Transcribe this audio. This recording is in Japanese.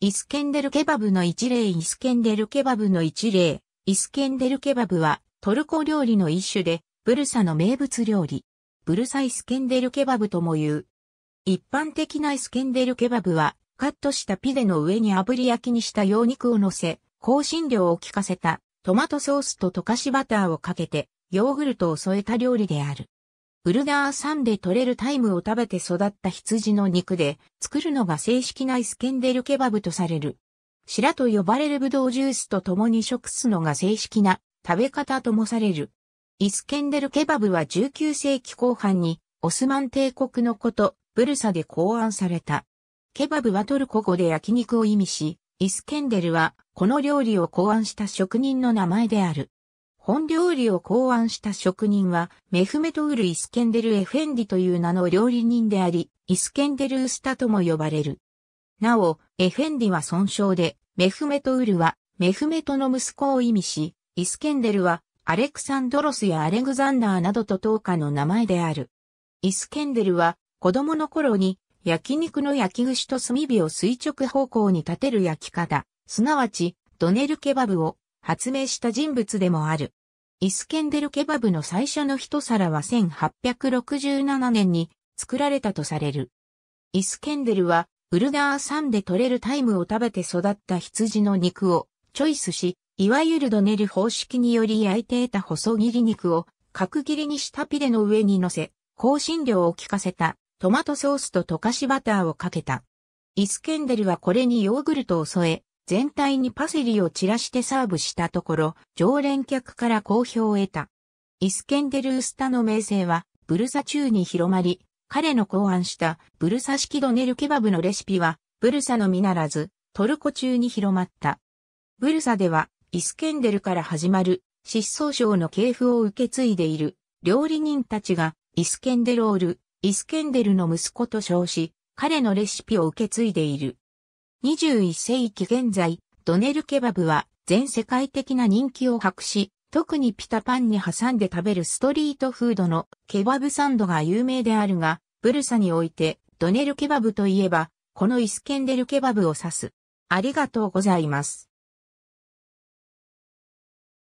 イスケンデルケバブの一例イスケンデルケバブの一例イスケンデルケバブはトルコ料理の一種でブルサの名物料理ブルサイスケンデルケバブとも言う。一般的なイスケンデルケバブはカットしたピレの上に炙り焼きにした羊肉を乗せ香辛料を効かせたトマトソースと溶かしバターをかけてヨーグルトを添えた料理である。ウルダー産で取れるタイムを食べて育った羊の肉で、作るのが正式なイスケンデルケバブとされる。白と呼ばれるブドウジュースと共に食すのが正式な食べ方ともされる。イスケンデルケバブは19世紀後半にオスマン帝国のこと、ブルサで考案された。ケバブはトルコ語で焼肉を意味し、イスケンデルはこの料理を考案した職人の名前である。本料理を考案した職人は、メフメトウル・イスケンデル・エフェンディという名の料理人であり、イスケンデル・ウスタとも呼ばれる。なお、エフェンディは損傷で、メフメトウルは、メフメトの息子を意味し、イスケンデルは、アレクサンドロスやアレグザンダーなどと等価の名前である。イスケンデルは、子供の頃に、焼肉の焼き串と炭火を垂直方向に立てる焼き方、すなわち、ドネルケバブを発明した人物でもある。イスケンデルケバブの最初の一皿は1867年に作られたとされる。イスケンデルは、ウルガー山で取れるタイムを食べて育った羊の肉をチョイスし、いわゆるドネル方式により焼いて得た細切り肉を角切りにしたピレの上に乗せ、香辛料を効かせたトマトソースと溶かしバターをかけた。イスケンデルはこれにヨーグルトを添え、全体にパセリを散らしてサーブしたところ、常連客から好評を得た。イスケンデルウスタの名声は、ブルサ中に広まり、彼の考案したブルサ式ドネルケバブのレシピは、ブルサのみならず、トルコ中に広まった。ブルサでは、イスケンデルから始まる、失踪症の系譜を受け継いでいる、料理人たちが、イスケンデロール、イスケンデルの息子と称し、彼のレシピを受け継いでいる。21世紀現在、ドネルケバブは全世界的な人気を博し、特にピタパンに挟んで食べるストリートフードのケバブサンドが有名であるが、ブルサにおいてドネルケバブといえば、このイスケンデルケバブを指す。ありがとうございます。